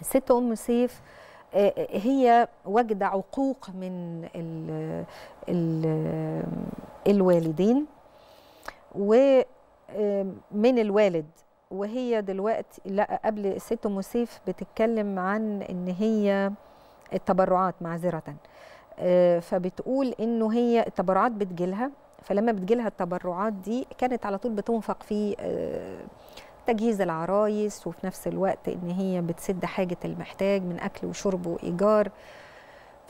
الست ام سيف آه، آه، هي وجد عقوق من ال ال الوالدين ومن الوالد وهي دلوقتي لا قبل الست ام سيف بتتكلم عن ان هي التبرعات معذره آه، فبتقول انه هي التبرعات بتجيلها فلما بتجيلها التبرعات دي كانت على طول بتنفق في تجهيز العرايس وفي نفس الوقت ان هي بتسد حاجه المحتاج من اكل وشرب وايجار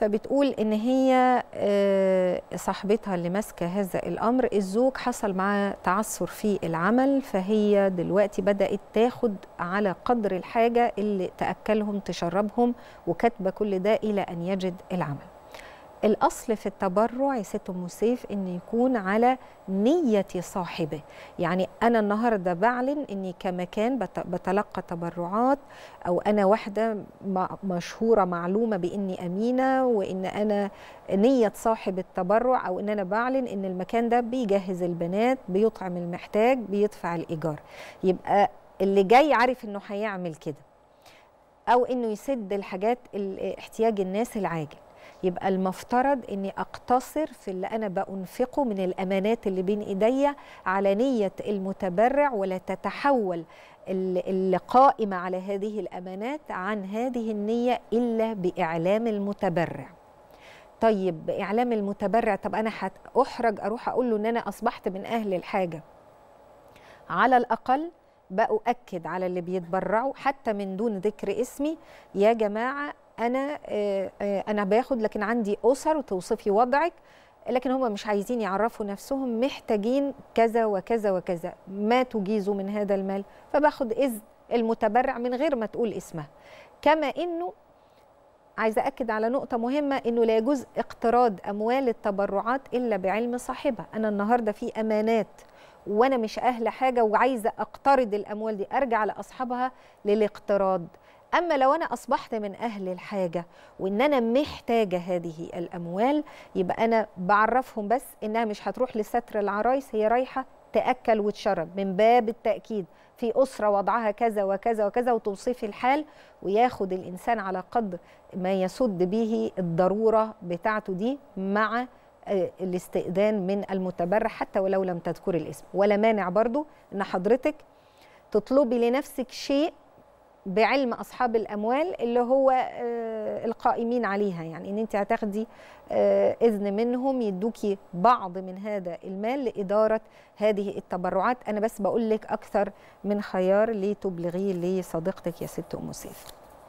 فبتقول ان هي آه، صاحبتها اللي ماسكه هذا الامر الزوج حصل معاه تعثر في العمل فهي دلوقتي بدات تاخد على قدر الحاجه اللي تاكلهم تشربهم وكاتبه كل ده الى ان يجد العمل الأصل في التبرع يا ست أم سيف إن يكون على نية صاحبه يعني أنا النهاردة بعلن إني كمكان بتلقى تبرعات أو أنا واحدة مشهورة معلومة بإني أمينة وإن أنا نية صاحب التبرع أو إن أنا بعلن إن المكان ده بيجهز البنات بيطعم المحتاج بيدفع الإيجار يبقى اللي جاي عارف إنه هيعمل كده أو إنه يسد الحاجات احتياج الناس العاجل يبقى المفترض اني اقتصر في اللي انا بانفقه من الامانات اللي بين ايديا على نيه المتبرع ولا تتحول القائمه على هذه الامانات عن هذه النيه الا باعلام المتبرع طيب اعلام المتبرع طب انا هاحرج اروح اقول له ان انا اصبحت من اهل الحاجه على الاقل بأؤكد على اللي بيتبرعوا حتى من دون ذكر اسمي يا جماعة انا آه، آه، انا باخد لكن عندي اسر وتوصفي وضعك لكن هم مش عايزين يعرفوا نفسهم محتاجين كذا وكذا وكذا ما تجيزوا من هذا المال فباخد اذن المتبرع من غير ما تقول اسمها كما انه عايزه اكد على نقطه مهمه انه لا يجوز اقتراض اموال التبرعات الا بعلم صاحبها انا النهارده في امانات وانا مش اهل حاجه وعايزه اقترض الاموال دي ارجع لاصحابها للاقتراض أما لو أنا أصبحت من أهل الحاجة وإن أنا محتاجة هذه الأموال يبقى أنا بعرفهم بس إنها مش هتروح لستر العرايس هي رايحة تأكل وتشرب من باب التأكيد في أسرة وضعها كذا وكذا وكذا وتوصفي الحال وياخد الإنسان على قدر ما يسد به الضرورة بتاعته دي مع آه، الاستئذان من المتبرع حتى ولو لم تذكر الاسم ولا مانع برضو ان حضرتك تطلبي لنفسك شيء بعلم اصحاب الاموال اللي هو آه، القائمين عليها يعني ان انت هتاخدي آه، اذن منهم يدوكي بعض من هذا المال لاداره هذه التبرعات انا بس بقول لك اكثر من خيار لتبلغيه لصديقتك يا ست ام سيف